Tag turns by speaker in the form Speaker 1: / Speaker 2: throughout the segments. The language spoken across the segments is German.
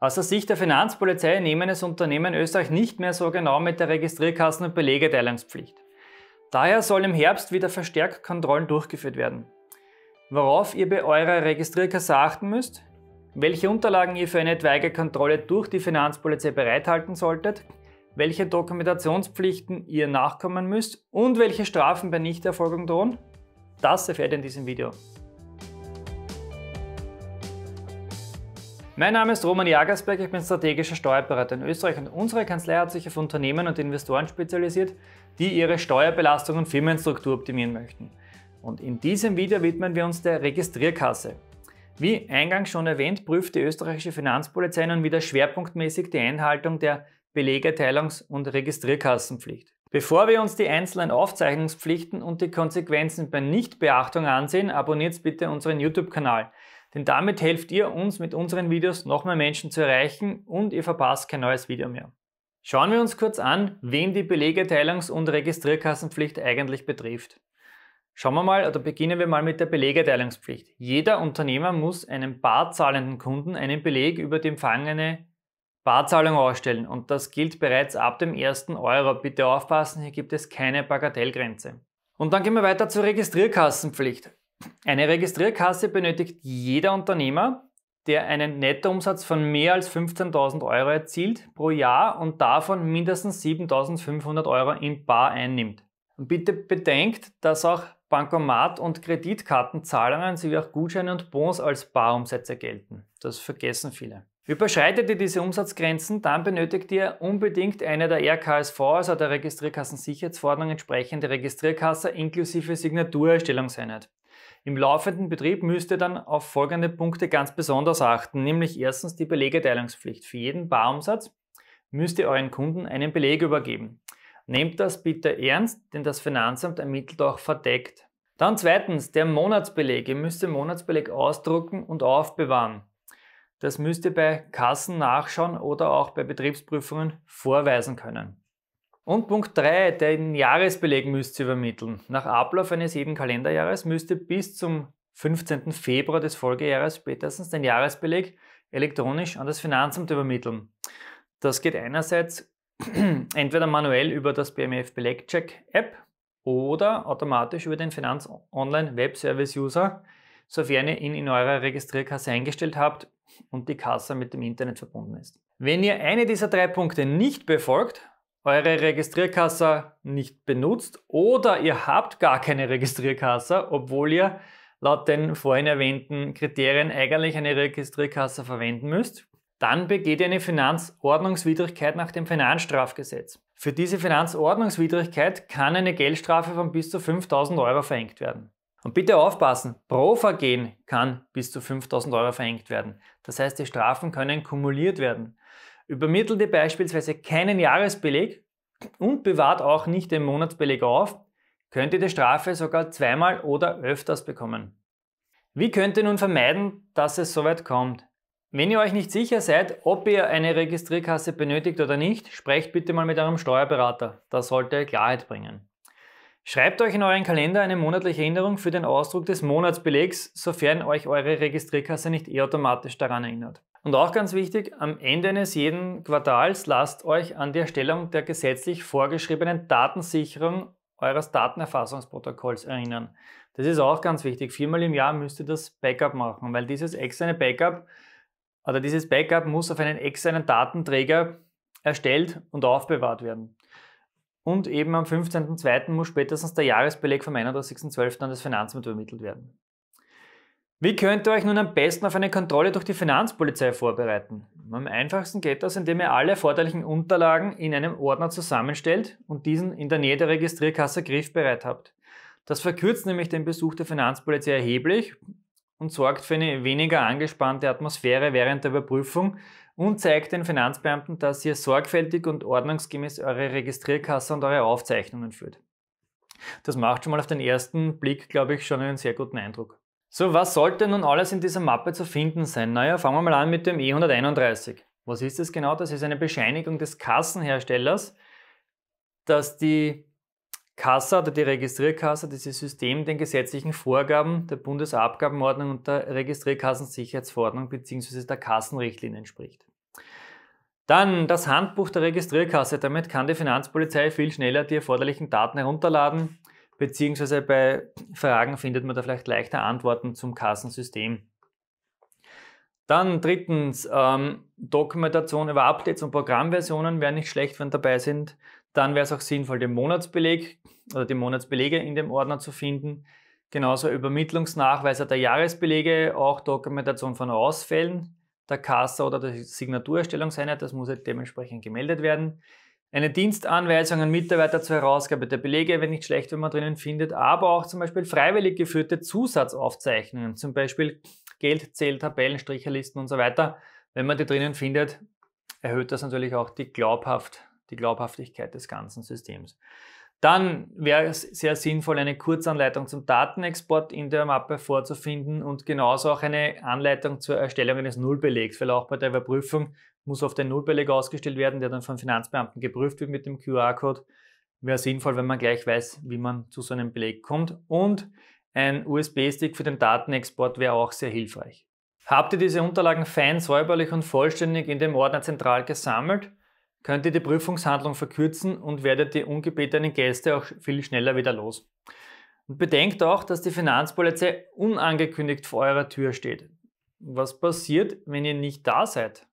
Speaker 1: Aus der Sicht der Finanzpolizei nehmen es Unternehmen Österreich nicht mehr so genau mit der Registrierkassen- und Belegeteilungspflicht. Daher soll im Herbst wieder verstärkt Kontrollen durchgeführt werden. Worauf ihr bei eurer Registrierkasse achten müsst, welche Unterlagen ihr für eine etwaige Kontrolle durch die Finanzpolizei bereithalten solltet, welche Dokumentationspflichten ihr nachkommen müsst und welche Strafen bei Nichterfolgung drohen, das erfährt ihr in diesem Video. Mein Name ist Roman Jagersberg, ich bin strategischer Steuerberater in Österreich und unsere Kanzlei hat sich auf Unternehmen und Investoren spezialisiert, die ihre Steuerbelastung und Firmenstruktur optimieren möchten. Und in diesem Video widmen wir uns der Registrierkasse. Wie eingangs schon erwähnt, prüft die österreichische Finanzpolizei nun wieder schwerpunktmäßig die Einhaltung der Belegerteilungs- und Registrierkassenpflicht. Bevor wir uns die einzelnen Aufzeichnungspflichten und die Konsequenzen bei Nichtbeachtung ansehen, abonniert bitte unseren YouTube-Kanal. Denn damit helft ihr uns mit unseren Videos noch mehr Menschen zu erreichen und ihr verpasst kein neues Video mehr. Schauen wir uns kurz an, wen die Belegeteilungs- und Registrierkassenpflicht eigentlich betrifft. Schauen wir mal oder beginnen wir mal mit der Belegeteilungspflicht. Jeder Unternehmer muss einem barzahlenden Kunden einen Beleg über die empfangene Barzahlung ausstellen und das gilt bereits ab dem ersten Euro. Bitte aufpassen, hier gibt es keine Bagatellgrenze. Und dann gehen wir weiter zur Registrierkassenpflicht. Eine Registrierkasse benötigt jeder Unternehmer, der einen Nettoumsatz von mehr als 15.000 Euro erzielt pro Jahr und davon mindestens 7.500 Euro in Bar einnimmt. Und bitte bedenkt, dass auch Bankomat- und Kreditkartenzahlungen sowie auch Gutscheine und Bonds als Barumsätze gelten. Das vergessen viele. Überschreitet ihr diese Umsatzgrenzen, dann benötigt ihr unbedingt eine der RKSV, also der Registrierkassensicherheitsverordnung entsprechende Registrierkasse inklusive Signaturerstellungseinheit. Im laufenden Betrieb müsst ihr dann auf folgende Punkte ganz besonders achten, nämlich erstens die Belegeteilungspflicht. Für jeden Barumsatz müsst ihr euren Kunden einen Beleg übergeben. Nehmt das bitte ernst, denn das Finanzamt ermittelt auch verdeckt. Dann zweitens der Monatsbeleg. Ihr müsst den Monatsbeleg ausdrucken und aufbewahren. Das müsst ihr bei Kassen nachschauen oder auch bei Betriebsprüfungen vorweisen können. Und Punkt 3, den Jahresbeleg müsst ihr übermitteln. Nach Ablauf eines jeden Kalenderjahres müsst ihr bis zum 15. Februar des Folgejahres spätestens den Jahresbeleg elektronisch an das Finanzamt übermitteln. Das geht einerseits entweder manuell über das BMF Belegcheck App oder automatisch über den Finanz Online Web Service User, sofern ihr ihn in eurer Registrierkasse eingestellt habt und die Kasse mit dem Internet verbunden ist. Wenn ihr eine dieser drei Punkte nicht befolgt, eure Registrierkasse nicht benutzt oder ihr habt gar keine Registrierkasse, obwohl ihr laut den vorhin erwähnten Kriterien eigentlich eine Registrierkasse verwenden müsst, dann begeht ihr eine Finanzordnungswidrigkeit nach dem Finanzstrafgesetz. Für diese Finanzordnungswidrigkeit kann eine Geldstrafe von bis zu 5000 Euro verhängt werden. Und bitte aufpassen, pro Vergehen kann bis zu 5000 Euro verhängt werden. Das heißt, die Strafen können kumuliert werden. Übermittelt ihr beispielsweise keinen Jahresbeleg und bewahrt auch nicht den Monatsbeleg auf, könnt ihr die Strafe sogar zweimal oder öfters bekommen. Wie könnt ihr nun vermeiden, dass es soweit kommt? Wenn ihr euch nicht sicher seid, ob ihr eine Registrierkasse benötigt oder nicht, sprecht bitte mal mit eurem Steuerberater. Das sollte Klarheit bringen. Schreibt euch in euren Kalender eine monatliche Erinnerung für den Ausdruck des Monatsbelegs, sofern euch eure Registrierkasse nicht eh automatisch daran erinnert. Und auch ganz wichtig, am Ende eines jeden Quartals lasst euch an die Erstellung der gesetzlich vorgeschriebenen Datensicherung eures Datenerfassungsprotokolls erinnern. Das ist auch ganz wichtig. Viermal im Jahr müsst ihr das Backup machen, weil dieses externe Backup oder dieses Backup muss auf einen externen Datenträger erstellt und aufbewahrt werden. Und eben am 15.02. muss spätestens der Jahresbeleg vom 31.12. an das Finanzamt übermittelt werden. Wie könnt ihr euch nun am besten auf eine Kontrolle durch die Finanzpolizei vorbereiten? Am einfachsten geht das, indem ihr alle erforderlichen Unterlagen in einem Ordner zusammenstellt und diesen in der Nähe der Registrierkasse griffbereit habt. Das verkürzt nämlich den Besuch der Finanzpolizei erheblich und sorgt für eine weniger angespannte Atmosphäre während der Überprüfung und zeigt den Finanzbeamten, dass ihr sorgfältig und ordnungsgemäß eure Registrierkasse und eure Aufzeichnungen führt. Das macht schon mal auf den ersten Blick, glaube ich, schon einen sehr guten Eindruck. So, was sollte nun alles in dieser Mappe zu finden sein? Naja, fangen wir mal an mit dem E131. Was ist das genau? Das ist eine Bescheinigung des Kassenherstellers, dass die Kasse oder die Registrierkasse, dieses System den gesetzlichen Vorgaben der Bundesabgabenordnung und der Registrierkassensicherheitsverordnung bzw. der Kassenrichtlinie entspricht. Dann das Handbuch der Registrierkasse. Damit kann die Finanzpolizei viel schneller die erforderlichen Daten herunterladen, beziehungsweise bei Fragen findet man da vielleicht leichter Antworten zum Kassensystem. Dann drittens, ähm, Dokumentation über Updates und Programmversionen wäre nicht schlecht, wenn dabei sind. Dann wäre es auch sinnvoll, den Monatsbeleg oder die Monatsbelege in dem Ordner zu finden. Genauso Übermittlungsnachweise der Jahresbelege, auch Dokumentation von Ausfällen der Kasse oder der Signaturerstellungseinheit, das muss halt dementsprechend gemeldet werden. Eine Dienstanweisung an Mitarbeiter zur Herausgabe der Belege wenn nicht schlecht, wenn man drinnen findet, aber auch zum Beispiel freiwillig geführte Zusatzaufzeichnungen, zum Beispiel Geldzähltabellen, Stricherlisten und so weiter. Wenn man die drinnen findet, erhöht das natürlich auch die, Glaubhaft, die Glaubhaftigkeit des ganzen Systems. Dann wäre es sehr sinnvoll, eine Kurzanleitung zum Datenexport in der Mappe vorzufinden und genauso auch eine Anleitung zur Erstellung eines Nullbelegs, weil auch bei der Überprüfung muss oft ein Nullbeleg ausgestellt werden, der dann vom Finanzbeamten geprüft wird mit dem QR-Code. Wäre sinnvoll, wenn man gleich weiß, wie man zu so einem Beleg kommt. Und ein USB-Stick für den Datenexport wäre auch sehr hilfreich. Habt ihr diese Unterlagen fein, säuberlich und vollständig in dem Ordner zentral gesammelt? könnt ihr die Prüfungshandlung verkürzen und werdet die ungebetenen Gäste auch viel schneller wieder los. Und bedenkt auch, dass die Finanzpolizei unangekündigt vor eurer Tür steht. Was passiert, wenn ihr nicht da seid?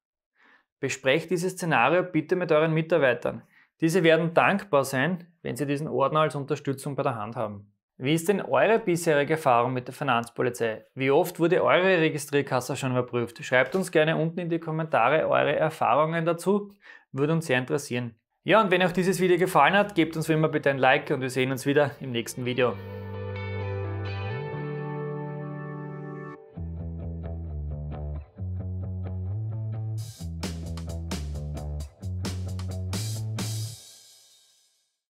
Speaker 1: Besprecht dieses Szenario bitte mit euren Mitarbeitern. Diese werden dankbar sein, wenn sie diesen Ordner als Unterstützung bei der Hand haben. Wie ist denn eure bisherige Erfahrung mit der Finanzpolizei? Wie oft wurde eure Registrierkasse schon überprüft? Schreibt uns gerne unten in die Kommentare eure Erfahrungen dazu. Würde uns sehr interessieren. Ja, und wenn euch dieses Video gefallen hat, gebt uns wie immer bitte ein Like und wir sehen uns wieder im nächsten Video.